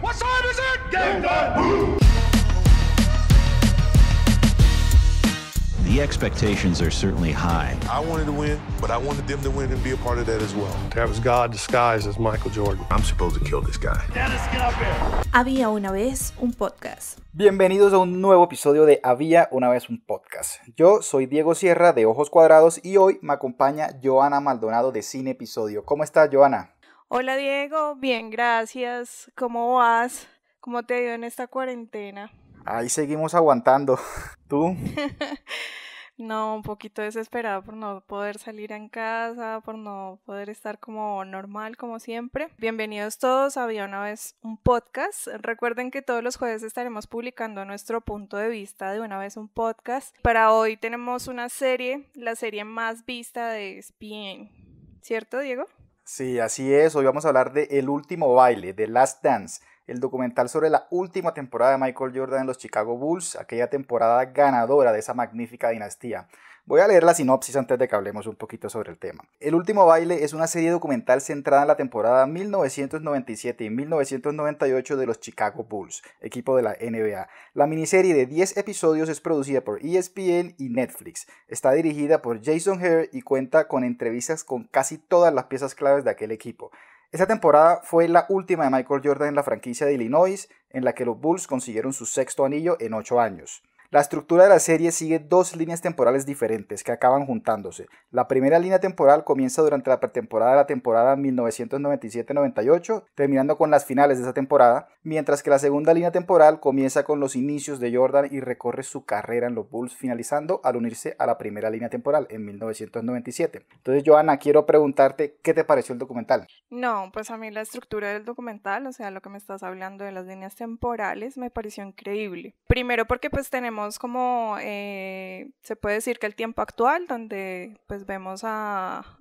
What time is it? Game time! The expectations are certainly high. I wanted to win, but I wanted them to win and be a part of that as well. That God disguised as Michael Jordan. I'm supposed to kill this guy. Dennis, get up Había una vez un podcast. Bienvenidos a un nuevo episodio de Había una vez un podcast. Yo soy Diego Sierra de Ojos Cuadrados y hoy me acompaña Joana Maldonado de Cine Episodio. ¿Cómo está, Joana? Hola Diego, bien, gracias. ¿Cómo vas? ¿Cómo te dio en esta cuarentena? Ahí seguimos aguantando. ¿Tú? no, un poquito desesperado por no poder salir en casa, por no poder estar como normal, como siempre. Bienvenidos todos a una vez un podcast. Recuerden que todos los jueves estaremos publicando nuestro punto de vista de una vez un podcast. Para hoy tenemos una serie, la serie más vista de e Spin, ¿Cierto, Diego? Sí, así es. Hoy vamos a hablar de El último baile, de Last Dance, el documental sobre la última temporada de Michael Jordan en los Chicago Bulls, aquella temporada ganadora de esa magnífica dinastía. Voy a leer la sinopsis antes de que hablemos un poquito sobre el tema. El último baile es una serie documental centrada en la temporada 1997 y 1998 de los Chicago Bulls, equipo de la NBA. La miniserie de 10 episodios es producida por ESPN y Netflix. Está dirigida por Jason Hare y cuenta con entrevistas con casi todas las piezas claves de aquel equipo. Esta temporada fue la última de Michael Jordan en la franquicia de Illinois, en la que los Bulls consiguieron su sexto anillo en 8 años. La estructura de la serie sigue dos líneas temporales diferentes que acaban juntándose. La primera línea temporal comienza durante la pretemporada de la temporada 1997-98, terminando con las finales de esa temporada, mientras que la segunda línea temporal comienza con los inicios de Jordan y recorre su carrera en los Bulls, finalizando al unirse a la primera línea temporal en 1997. Entonces, Joana, quiero preguntarte qué te pareció el documental. No, pues a mí la estructura del documental, o sea, lo que me estás hablando de las líneas temporales, me pareció increíble. Primero porque pues tenemos como, eh, se puede decir que el tiempo actual, donde pues vemos a,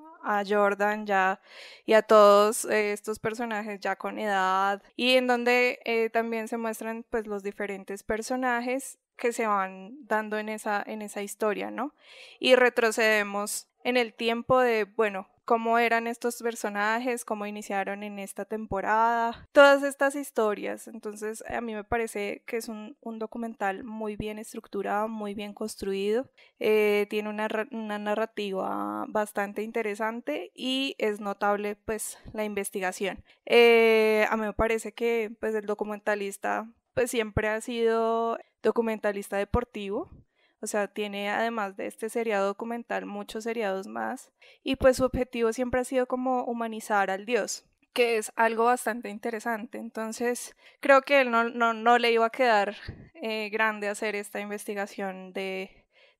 Jordan ya y a todos eh, estos personajes ya con edad y en donde eh, también se muestran pues los diferentes personajes que se van dando en esa, en esa historia, ¿no? Y retrocedemos en el tiempo de, bueno, cómo eran estos personajes, cómo iniciaron en esta temporada, todas estas historias. Entonces a mí me parece que es un, documental muy bien estructurado, muy bien construido, eh, tiene una, narrativa bastante interesante y es notable pues la investigación. Eh, a mí me parece que pues el documentalista pues siempre ha sido documentalista deportivo o sea, tiene además de este seriado documental muchos seriados más. Y pues su objetivo siempre ha sido como humanizar al dios, que es algo bastante interesante. Entonces, creo que él no, no, no le iba a quedar eh, grande hacer esta investigación de,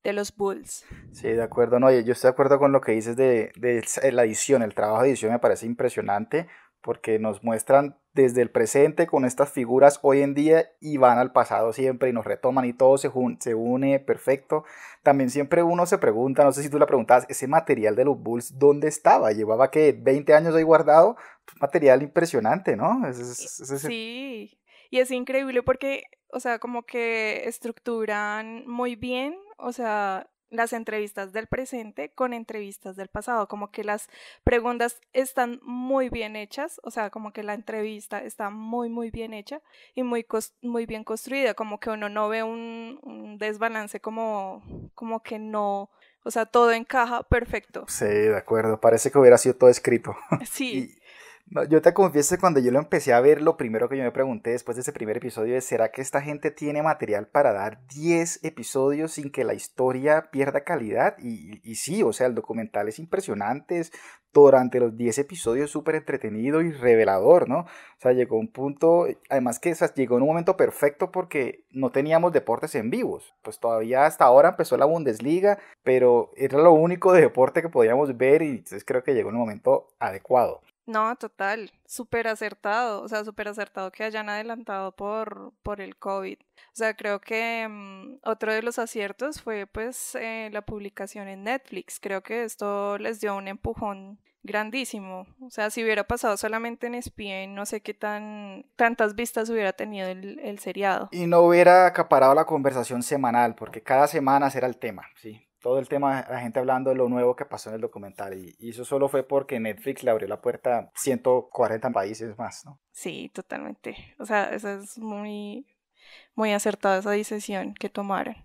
los Bulls. Sí, de acuerdo. No, yo estoy de acuerdo con lo que dices de, de la edición. El trabajo de edición me parece impresionante porque nos muestran desde el presente con estas figuras hoy en día y van al pasado siempre y nos retoman y todo se, se une perfecto. También siempre uno se pregunta, no sé si tú la preguntabas, ese material de los Bulls, ¿dónde estaba? ¿Llevaba que 20 años ahí guardado? Pues, material impresionante, ¿no? Eh, sí, y es increíble porque, o sea, como que estructuran muy bien, o sea, las entrevistas del presente con entrevistas del pasado, como que las preguntas están muy bien hechas, o sea, como que la entrevista está muy, muy bien hecha y muy, muy bien construida, como que uno no ve un, desbalance, como, como que no, o sea, todo encaja perfecto. Sí, de acuerdo, parece que hubiera sido todo escrito. Sí yo te confieso que cuando yo lo empecé a ver, lo primero que yo me pregunté después de ese primer episodio es, ¿será que esta gente tiene material para dar 10 episodios sin que la historia pierda calidad? Y, sí, o sea, el documental es impresionante, durante los 10 episodios súper entretenido y revelador, ¿no? O sea, llegó un punto, además que llegó en un momento perfecto porque no teníamos deportes en vivos, pues todavía hasta ahora empezó la Bundesliga, pero era lo único de deporte que podíamos ver y entonces creo que llegó en un momento adecuado. No, total, súper acertado, o sea, súper acertado que hayan adelantado por, por el COVID. O sea, creo que mm, otro de los aciertos fue pues eh, la publicación en Netflix. Creo que esto les dio un empujón grandísimo. O sea, si hubiera pasado solamente en ESPN, no sé qué tan tantas vistas hubiera tenido el, el seriado. Y no hubiera acaparado la conversación semanal, porque cada semana será el tema, ¿sí? todo el tema, la gente hablando de lo nuevo que pasó en el documental. Y, eso solo fue porque Netflix le abrió la puerta a 140 países más, ¿no? Sí, totalmente. O sea, esa es muy, muy acertada esa decisión que tomaron.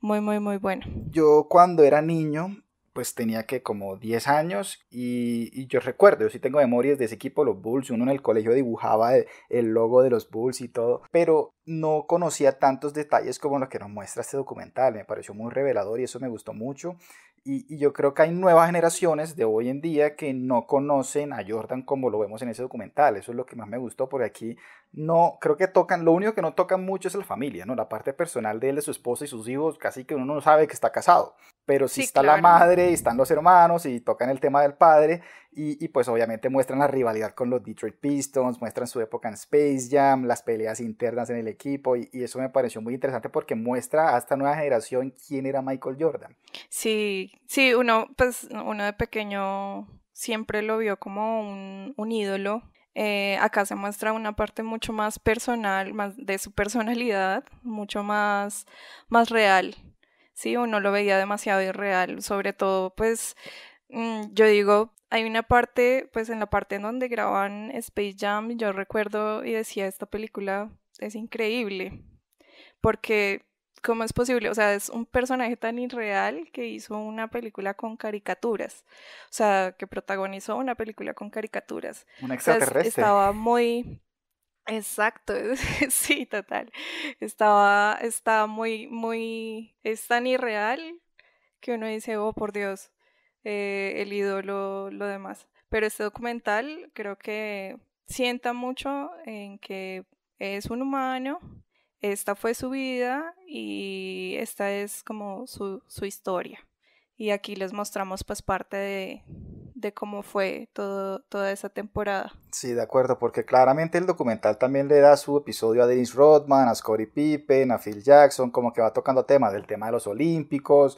Muy, muy, muy buena. Yo cuando era niño pues tenía que como 10 años y, yo recuerdo, yo sí tengo memorias de ese equipo, los Bulls, uno en el colegio dibujaba e, el, logo de los Bulls y todo, pero no conocía tantos detalles como los que nos muestra este documental, me pareció muy revelador y eso me gustó mucho. Y, yo creo que hay nuevas generaciones de hoy en día que no conocen a Jordan como lo vemos en ese documental. Eso es lo que más me gustó porque aquí no, creo que tocan, lo único que no tocan mucho es la familia, ¿no? La parte personal de él, de su esposa y sus hijos, casi que uno no sabe que está casado pero sí, está la madre y están los hermanos y tocan el tema del padre y, pues obviamente muestran la rivalidad con los Detroit Pistons, muestran su época en Space Jam, las peleas internas en el equipo y, eso me pareció muy interesante porque muestra a esta nueva generación quién era Michael Jordan. Sí, sí, uno pues uno de pequeño siempre lo vio como un, un ídolo. Eh, acá se muestra una parte mucho más personal, más de su personalidad, mucho más, más real ¿sí? Uno lo veía demasiado irreal, sobre todo, pues, mm, yo digo, hay una parte, pues en la parte en donde graban Space Jam, yo recuerdo y decía, esta película es increíble, porque ¿cómo es posible? O sea, es un personaje tan irreal que hizo una película con caricaturas, o sea, que protagonizó una película con caricaturas. Un extraterrestre. estaba muy, Exacto, sí, total. Estaba, estaba muy, muy, es tan irreal que uno dice, oh, por Dios, eh, el ídolo, lo demás. Pero este documental creo que sienta mucho en que es un humano, esta fue su vida y esta es como su, su historia. Y aquí les mostramos pues parte de, de cómo fue todo, toda esa temporada. Sí, de acuerdo, porque claramente el documental también le da su episodio a Dennis Rodman, a Scottie Pippen, a Phil Jackson, como que va tocando temas del tema de los Olímpicos,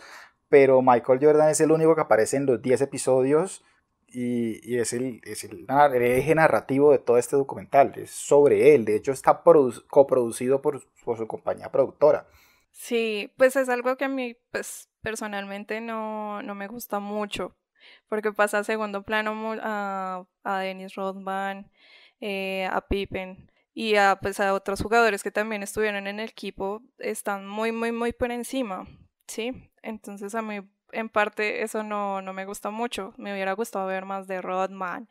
pero Michael Jordan es el único que aparece en los 10 episodios y, es, el, es, el, eje narrativo de todo este documental, es sobre él, de hecho está coproducido por, por su compañía productora. Sí, pues es algo que a mí pues, personalmente no, no me gusta mucho, porque pasa a segundo plano a, a Dennis Rodman, eh, a Pippen y a, pues, a otros jugadores que también estuvieron en el equipo, están muy, muy, muy por encima, ¿sí? Entonces a mí en parte eso no, no, me gusta mucho. Me hubiera gustado ver más de Rodman,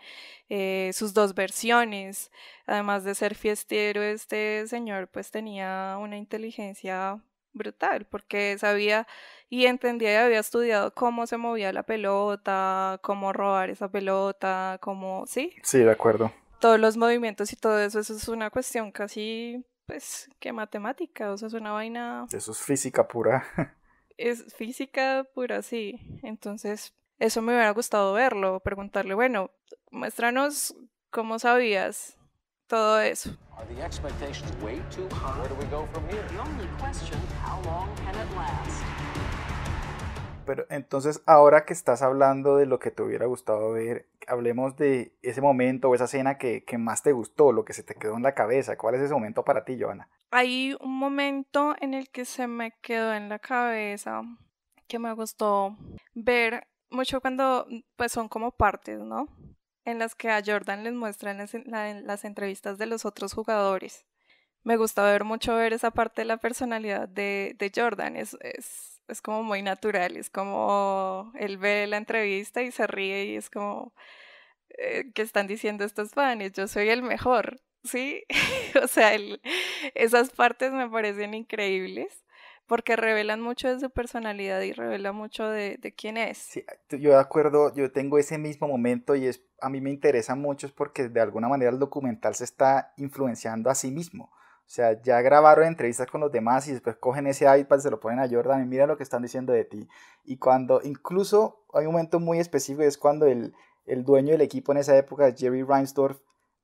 eh, sus dos versiones. Además de ser fiestero, este señor pues tenía una inteligencia brutal, porque sabía y entendía y había estudiado cómo se movía la pelota, cómo robar esa pelota, cómo, ¿sí? Sí, de acuerdo. Todos los movimientos y todo eso, eso es una cuestión casi, pues, que matemática, o sea, es una vaina... Eso es física pura. es física pura, sí. Entonces, eso me hubiera gustado verlo, preguntarle, bueno, muéstranos cómo sabías todo eso. Pero entonces, ahora que estás hablando de lo que te hubiera gustado ver, hablemos de ese momento o esa escena que, más te gustó, lo que se te quedó en la cabeza. ¿Cuál es ese momento para ti, Joana? Hay un momento en el que se me quedó en la cabeza que me gustó ver mucho cuando, pues son como partes, ¿no? en las que a Jordan les muestran las, las entrevistas de los otros jugadores. Me gusta ver mucho ver esa parte de la personalidad de, Jordan, es, como muy natural, es como él ve la entrevista y se ríe y es como eh, que están diciendo estos fans, yo soy el mejor, ¿sí? o sea, esas partes me parecen increíbles porque revelan mucho de su personalidad y revela mucho de, quién es. Sí, yo de acuerdo, yo tengo ese mismo momento y a mí me interesa mucho es porque de alguna manera el documental se está influenciando a sí mismo. O sea, ya grabaron entrevistas con los demás y después cogen ese iPad, se lo ponen a Jordan y mira lo que están diciendo de ti. Y cuando, incluso hay un momento muy específico, es cuando el, el dueño del equipo en esa época, Jerry Reinsdorf,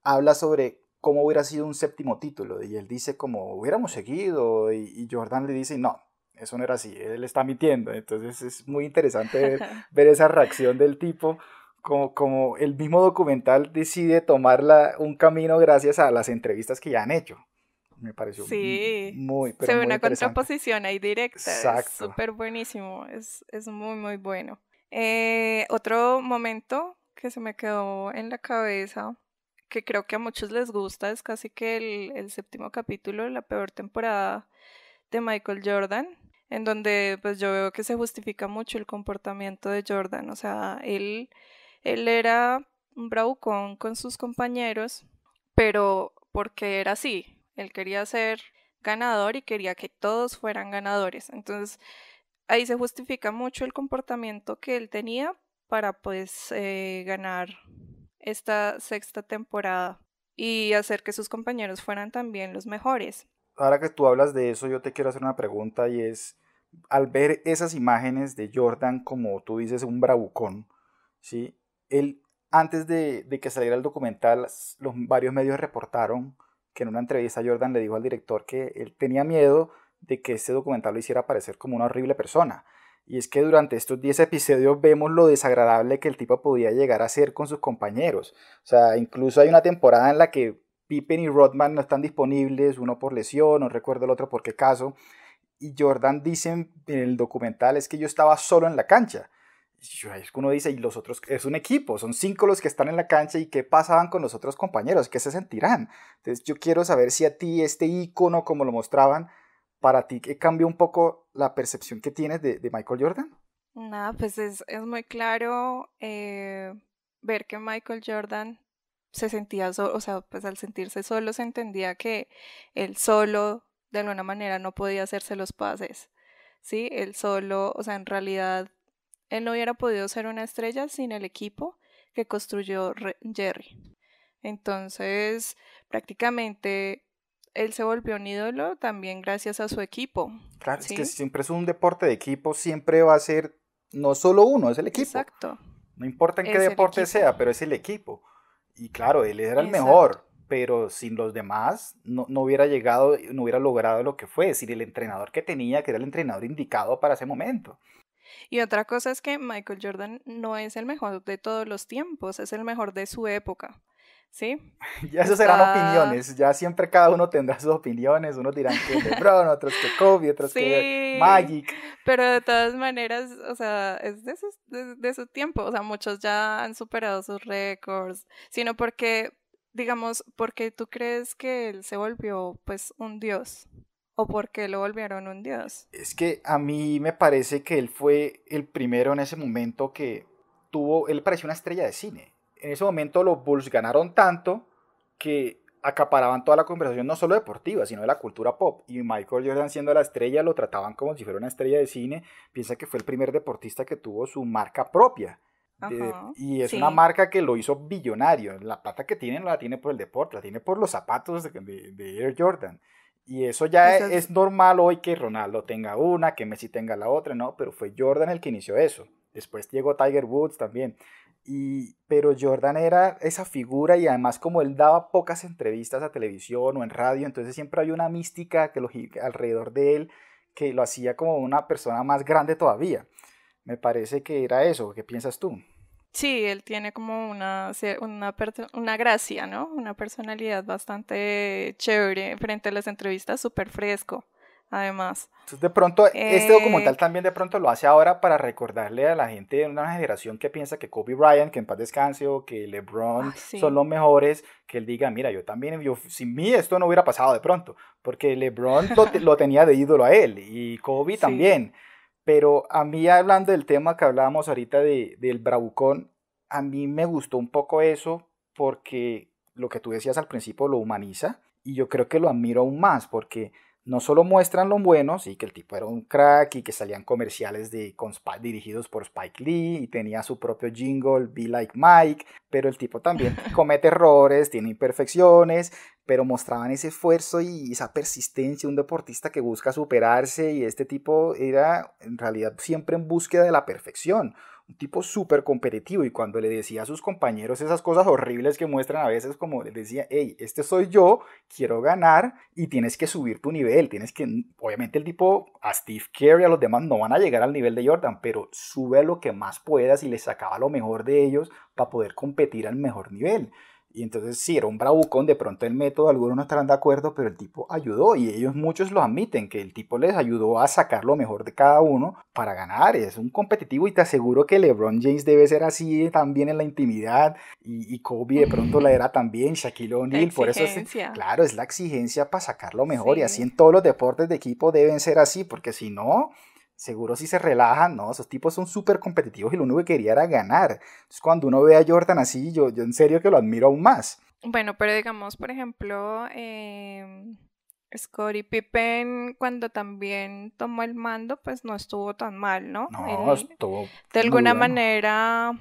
habla sobre cómo hubiera sido un séptimo título. Y él dice como hubiéramos seguido y, Jordan le dice no, eso no era así, él está mintiendo. Entonces es muy interesante ver, esa reacción del tipo. Como, como, el mismo documental decide tomar un camino gracias a las entrevistas que ya han hecho. Me pareció sí, muy pero Se ve una contraposición ahí directa. Exacto. Súper buenísimo. Es, es, muy, muy bueno. Eh, otro momento que se me quedó en la cabeza que creo que a muchos les gusta, es casi que el, séptimo capítulo de la peor temporada de Michael Jordan, en donde pues yo veo que se justifica mucho el comportamiento de Jordan, o sea, él, él era un bravucón con sus compañeros, pero porque era así, él quería ser ganador y quería que todos fueran ganadores, entonces ahí se justifica mucho el comportamiento que él tenía para pues eh, ganar esta sexta temporada y hacer que sus compañeros fueran también los mejores. Ahora que tú hablas de eso, yo te quiero hacer una pregunta y es, al ver esas imágenes de Jordan, como tú dices, un bravucón, ¿sí? Él, antes de, de que saliera el documental, los varios medios reportaron que en una entrevista Jordan le dijo al director que él tenía miedo de que este documental lo hiciera parecer como una horrible persona. Y es que durante estos 10 episodios vemos lo desagradable que el tipo podía llegar a ser con sus compañeros. O sea, incluso hay una temporada en la que Pippen y Rodman no están disponibles, uno por lesión, no recuerdo el otro por qué caso. Y Jordan dicen en el documental es que yo estaba solo en la cancha. uno dice, y los otros, es un equipo, son cinco los que están en la cancha y qué pasaban con los otros compañeros, qué se sentirán. Entonces yo quiero saber si a ti este icono, como lo mostraban, ¿para ti ¿qué cambia un poco la percepción que tienes de, Michael Jordan? Nada, pues es, muy claro eh, ver que Michael Jordan se sentía solo, o sea, pues al sentirse solo se entendía que él solo de alguna manera no podía hacerse los pases, ¿sí? Él solo, o sea, en realidad él no hubiera podido ser una estrella sin el equipo que construyó Jerry. Entonces, prácticamente él se volvió un ídolo también gracias a su equipo. Claro, es que siempre es un deporte de equipo, siempre va a ser no solo uno, es el equipo. Exacto. No importa en qué deporte sea, pero es el equipo. Y claro, él era el mejor, pero sin los demás no, hubiera llegado, no hubiera logrado lo que fue, es decir, el entrenador que tenía, que era el entrenador indicado para ese momento. Y otra cosa es que Michael Jordan no es el mejor de todos los tiempos, es el mejor de su época. ¿sí? Ya esas serán opiniones, ya siempre cada uno tendrá sus opiniones, unos dirán que es LeBron, otros que Kobe, otros que Magic. Pero de todas maneras, o sea, es de su, tiempo, o sea, muchos ya han superado sus récords, sino porque, digamos, porque tú crees que él se volvió pues un dios. ¿O porque lo volvieron un dios? Es que a mí me parece que él fue el primero en ese momento que tuvo, él parecía una estrella de cine en ese momento los Bulls ganaron tanto que acaparaban toda la conversación, no solo deportiva, sino de la cultura pop. Y Michael Jordan siendo la estrella, lo trataban como si fuera una estrella de cine. Piensa que fue el primer deportista que tuvo su marca propia. y es una marca que lo hizo billonario. La plata que tienen la tiene por el deporte, la tiene por los zapatos de, Air Jordan. Y eso ya pues es, es, normal hoy que Ronaldo tenga una, que Messi tenga la otra, ¿no? Pero fue Jordan el que inició eso. Después llegó Tiger Woods también. Y, pero Jordan era esa figura y además como él daba pocas entrevistas a televisión o en radio, entonces siempre había una mística que lo, alrededor de él que lo hacía como una persona más grande todavía. Me parece que era eso, ¿qué piensas tú? Sí, él tiene como una, una, una gracia, ¿no? Una personalidad bastante chévere frente a las entrevistas, súper fresco además. Entonces, de pronto, este documental eh, también de pronto lo hace ahora para recordarle a la gente de una generación que piensa que Kobe Bryant, que en paz descanse, o que LeBron son los mejores, que él diga, mira, yo también, yo, sin mí esto no hubiera pasado de pronto, porque LeBron lo, tenía de ídolo a él y Kobe también. Pero a mí, hablando del tema que hablábamos ahorita del bravucón, a mí me gustó un poco eso porque lo que tú decías al principio lo humaniza y yo creo que lo admiro aún más porque no solo muestran lo bueno, sí, que el tipo era un crack y que salían comerciales de, dirigidos por Spike Lee y tenía su propio jingle, Be Like Mike, pero el tipo también comete errores, tiene imperfecciones, pero mostraban ese esfuerzo y esa persistencia, un deportista que busca superarse y este tipo era en realidad siempre en búsqueda de la perfección, tipo súper competitivo y cuando le decía a sus compañeros esas cosas horribles que muestran a veces, como le decía, hey, este soy yo, quiero ganar y tienes que subir tu nivel, tienes que, obviamente el tipo, a Steve Carey, a los demás no van a llegar al nivel de Jordan, pero sube lo que más puedas y le sacaba lo mejor de ellos para poder competir al mejor nivel. Y entonces sí, era un bravucón, de pronto el método, algunos no estarán de acuerdo, pero el tipo ayudó y ellos muchos lo admiten, que el tipo les ayudó a sacar lo mejor de cada uno para ganar, es un competitivo y te aseguro que LeBron James debe ser así también en la intimidad y, Kobe de pronto la era también, Shaquille O'Neal, por eso es, claro, es la exigencia para sacar lo mejor y así en todos los deportes de equipo deben ser así, porque si no, seguro si se relajan, no, esos tipos son súper competitivos y lo único que quería era ganar. Entonces cuando uno ve a Jordan así, yo, yo en serio que lo admiro aún más. Bueno, pero digamos, por ejemplo, eh, Scottie Pippen cuando también tomó el mando, pues no estuvo tan mal, ¿no? No, estuvo. De alguna manera,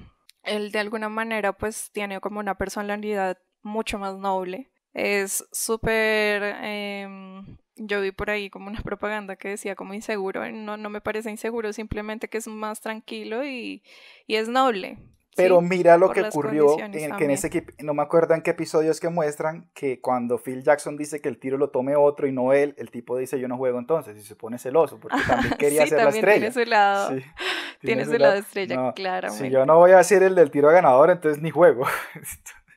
él de alguna manera pues tiene como una personalidad mucho más noble. Es súper... Em, yo vi por ahí como una propaganda que decía como inseguro, no, no me parece inseguro, simplemente que es más tranquilo y, es noble. Pero mira lo que ocurrió, en, que no me acuerdo en qué episodios que muestran que cuando Phil Jackson dice que el tiro lo tome otro y no él, el tipo dice yo no juego entonces y se pone celoso porque también quería ser la estrella. Tiene su lado, tiene, su lado estrella, claro. Si yo no voy a ser el del tiro ganador, entonces ni juego.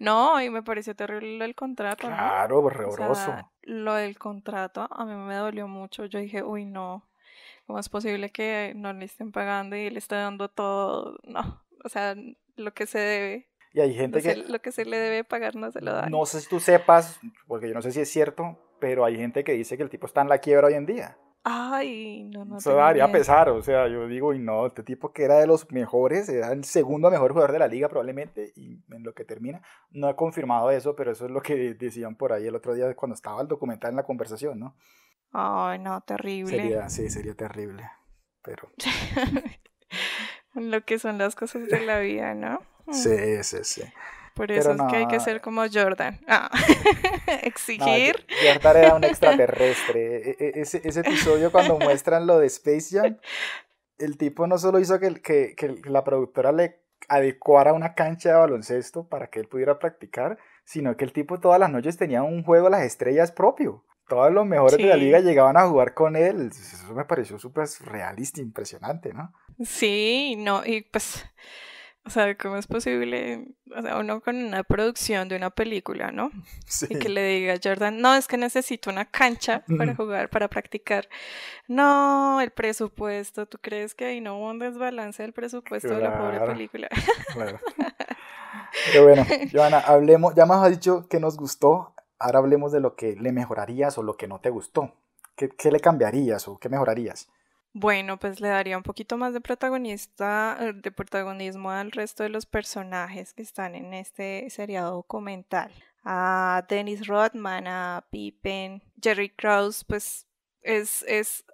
No, y me pareció terrible lo del contrato. Claro, ¿no? lo del contrato a mí me dolió mucho. Yo dije, uy, no, ¿cómo es posible que no le estén pagando y le estén dando todo? No, o sea, lo que se debe. Y hay gente que... lo que se le debe pagar no se lo da. No sé si tú sepas, porque yo no sé si es cierto, pero hay gente que dice que el tipo está en la quiebra hoy en día. Ay, no, no. Eso daría pesar, o sea, yo digo, y no, este tipo que era de los mejores, era el segundo mejor jugador de la liga probablemente, y en lo que termina, no ha confirmado eso, pero eso es lo que decían por ahí el otro día cuando estaba el documental en la conversación, ¿no? Ay, no, terrible. Sería, sí, sería terrible, pero... lo que son las cosas de la vida, ¿no? Sí, mm. sí, sí. Por eso es que hay que ser como Jordan. Ah, exigir. No, Jordan era un extraterrestre. E, e, ese, episodio cuando muestran lo de Space Jam, el tipo no solo hizo que, que la productora le adecuara una cancha de baloncesto para que él pudiera practicar, sino que el tipo todas las noches tenía un juego a las estrellas propio. Todos los mejores de la liga llegaban a jugar con él. Eso me pareció súper realista, impresionante, ¿no? Sí, no, y pues o sea, ¿cómo es posible? O sea, uno con una producción de una película, ¿no? Sí. Y que le diga Jordan, no, es que necesito una cancha para jugar, para practicar. No, el presupuesto, ¿tú crees que ahí no hubo un desbalance del presupuesto de la pobre película? Claro. Pero bueno, Joana, hablemos, ya más ha dicho que nos gustó, ahora hablemos de lo que le mejorarías o lo que no te gustó. ¿Qué, qué le cambiarías o qué mejorarías? Bueno, pues le daría un poquito más de protagonista, eh, de protagonismo al resto de los personajes que están en este seriado documental. A Dennis Rodman, a Pippen, Jerry Krause, pues es,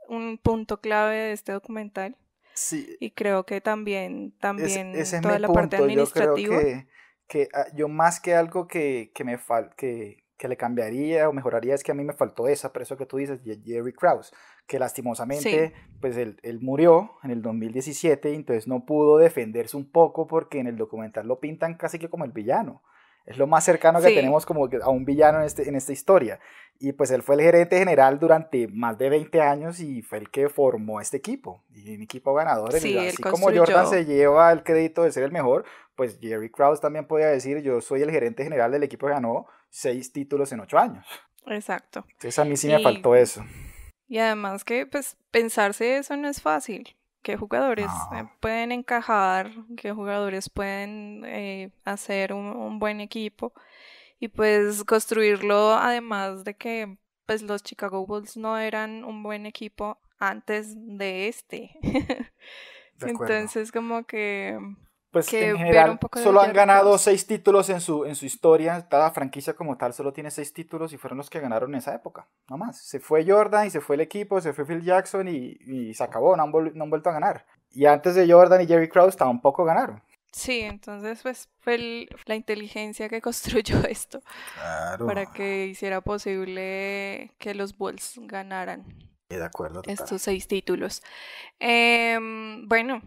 un punto clave de este documental. Sí. Y creo que también, también toda la parte administrativa. Yo que, ah, yo más que algo que, me que, que le cambiaría o mejoraría es que a mí me faltó esa, por eso que tú dices, Jerry Krause que lastimosamente, pues él, murió en el 2017 entonces no pudo defenderse un poco porque en el documental lo pintan casi que como el villano. Es lo más cercano que tenemos como a un villano este, en, esta historia. Y pues él fue el gerente general durante más de 20 años y fue el que formó este equipo. Y un equipo ganador. así como Jordan se lleva el crédito de ser el mejor, pues Jerry Krause también podía decir, yo soy el gerente general del equipo que ganó seis títulos en ocho años. Exacto. Entonces a mí sí me faltó eso. Y además que pues pensarse eso no es fácil. ¿Qué jugadores eh, pueden encajar? ¿Qué jugadores pueden eh, hacer un, buen equipo? Y pues construirlo además de que pues los Chicago Bulls no eran un buen equipo antes de este. Entonces como que pues en general solo han ganado seis títulos en su, en su historia. Cada franquicia como tal solo tiene seis títulos y fueron los que ganaron en esa época. No más. Se fue Jordan y se fue el equipo, se fue Phil Jackson y, se acabó. No han, vuelto a ganar. Y antes de Jordan y Jerry Krause tampoco ganaron. Sí, entonces pues fue la inteligencia que construyó esto para que hiciera posible que los Bulls ganaran. De acuerdo. Estos seis títulos. Em, bueno,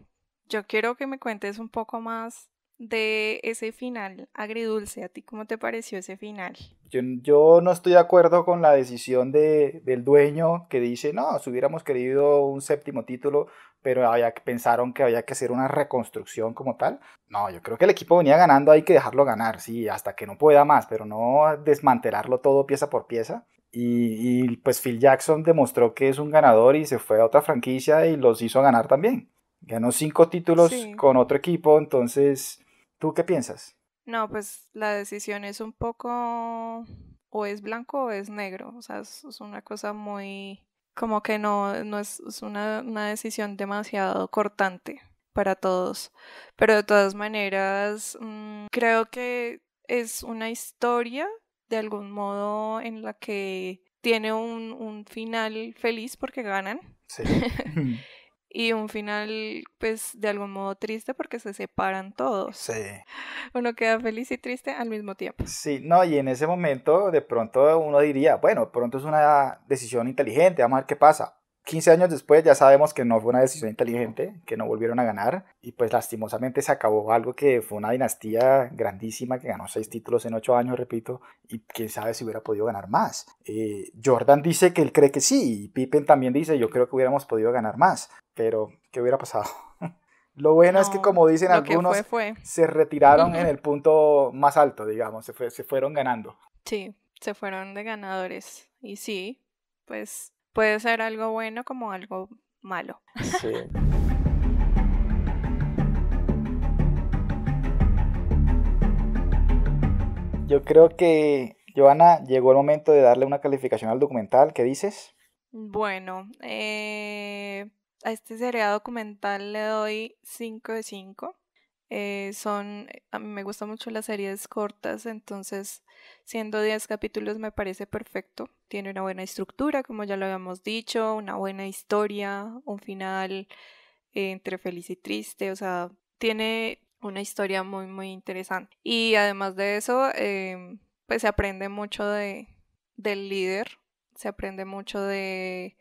yo quiero que me cuentes un poco más de ese final agridulce. ¿A ti cómo te pareció ese final? Yo, no estoy de acuerdo con la decisión del dueño que dice, no, si hubiéramos querido un séptimo título, pero había, pensaron que había que hacer una reconstrucción como tal. No, yo creo que el equipo venía ganando, hay que dejarlo ganar, sí, hasta que no pueda más, pero no desmantelarlo todo pieza por pieza. y pues Phil Jackson demostró que es un ganador y se fue a otra franquicia y los hizo ganar también. Ganó cinco títulos con otro equipo, entonces, ¿tú qué piensas? No, pues la decisión es un poco o es blanco o es negro, o sea, es, una cosa muy como que no, no es, una, una, decisión demasiado cortante para todos. Pero de todas maneras, mm, creo que es una historia de algún modo en la que tiene un, final feliz porque ganan. Sí. y un final pues de algún modo triste porque se separan todos. Sí. Uno queda feliz y triste al mismo tiempo. Sí, no, y en ese momento de pronto uno diría, bueno, pronto es una decisión inteligente, vamos a ver qué pasa. 15 años después ya sabemos que no fue una decisión inteligente, que no volvieron a ganar y pues lastimosamente se acabó algo que fue una dinastía grandísima que ganó seis títulos en ocho años, repito, y quién sabe si hubiera podido ganar más. Eh, Jordan dice que él cree que sí y Pippen también dice yo creo que hubiéramos podido ganar más, pero ¿qué hubiera pasado? Lo bueno es que, como dicen algunos, se retiraron en el punto más alto, digamos, se, se fueron ganando. Sí, se fueron de ganadores. Y sí, pues Puede ser algo bueno como algo malo. Yo creo que, Joana, llegó el momento de darle una calificación al documental. ¿Qué dices? Bueno, eh, a este sería documental le doy 5 de 5. Eh, son, eh, a mí me gustan mucho las series cortas, entonces siendo 10 capítulos me parece perfecto. Tiene una buena estructura, como ya lo habíamos dicho, una buena historia, un final eh, entre feliz y triste, o sea, tiene una historia muy, muy interesante. Y además de eso, em, pues se aprende mucho del líder, se aprende mucho del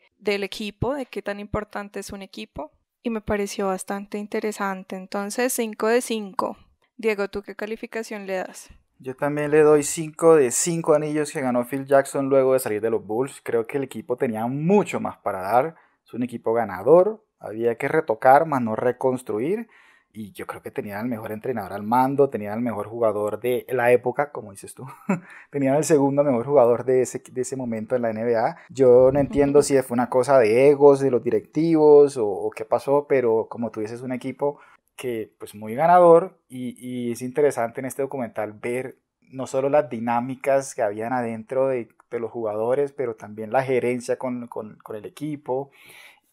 equipo, de qué tan importante es un equipo, y me pareció bastante interesante. Entonces, 5 de 5. Diego, ¿tú qué calificación le das? Yo también le doy 5 de 5 anillos que ganó Phil Jackson luego de salir de los Bulls. Creo que el equipo tenía mucho más para dar. Es un equipo ganador. Había que retocar, más no reconstruir y yo creo que tenían al mejor entrenador al mando, tenían al mejor jugador de la época, como dices tú, tenían el segundo mejor jugador de ese, de ese momento en la NBA. Yo no entiendo si fue una cosa de egos, de los directivos o, qué pasó, pero como tú dices, un equipo que pues muy ganador y, es interesante en este documental ver no solo las dinámicas que habían adentro de, los jugadores, pero también la gerencia con, con, con el equipo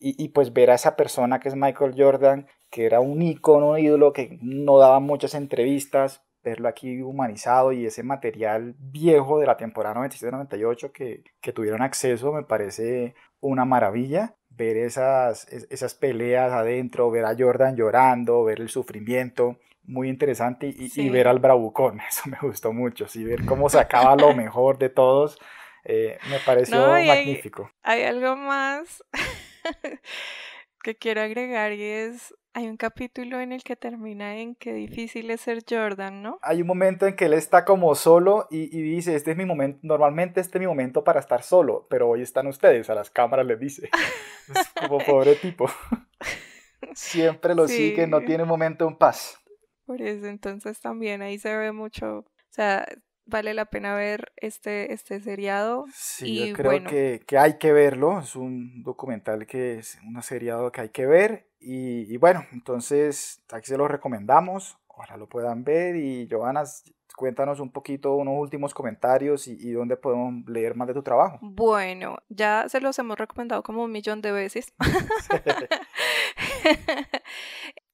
y, pues ver a esa persona que es Michael Jordan, que era un ícono, un ídolo, que no daba muchas entrevistas, verlo aquí humanizado y ese material viejo de la temporada 97-98 que, que tuvieron acceso me parece una maravilla. Ver esas, esas peleas adentro, ver a Jordan llorando, ver el sufrimiento, muy interesante y, ver al bravucón, eso me gustó mucho, sí, ver cómo sacaba lo mejor de todos. Eh, me pareció magnífico. hay algo más que quiero agregar y es, hay un capítulo en el que termina en qué difícil es ser Jordan, ¿no? Hay un momento en que él está como solo y, dice, este es mi momento, normalmente este es mi momento para estar solo, pero hoy están ustedes, a las cámaras les dice. como pobre tipo. Siempre lo sigue, no tiene momento en paz. Por eso entonces también ahí se ve mucho, o sea, vale la pena ver este, este seriado. Sí, yo creo que, hay que verlo. Es un documental que es un seriado que hay que ver. Y, bueno, entonces aquí se lo recomendamos. ahora lo puedan ver. Y Giovanna, cuéntanos un poquito unos últimos comentarios y, dónde podemos leer más de tu trabajo. Bueno, ya se los hemos recomendado como un millón de veces.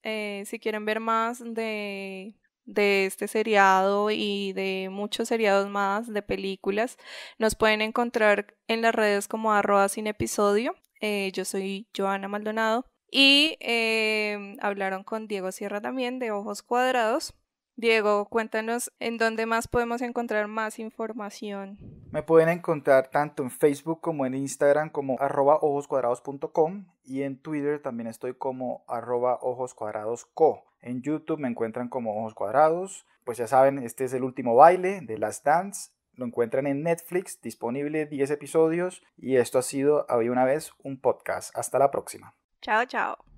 Eh, si quieren ver más de de este seriado y de muchos seriados más de películas. Nos pueden encontrar en las redes como arroba sin episodio. Eh, yo soy Joana Maldonado. Y eh, hablaron con Diego Sierra también de Ojos Cuadrados. Diego, cuéntanos en dónde más podemos encontrar más información. Me pueden encontrar tanto en Facebook como en Instagram como arroba ojoscuadrados.com y en Twitter también estoy como arroba ojoscuadradosco. En YouTube me encuentran como Ojos Cuadrados. Pues ya saben, este es el último baile de Last Dance. Lo encuentran en Netflix, disponible 10 episodios. Y esto ha sido Había una vez un podcast. Hasta la próxima. Chao, chao.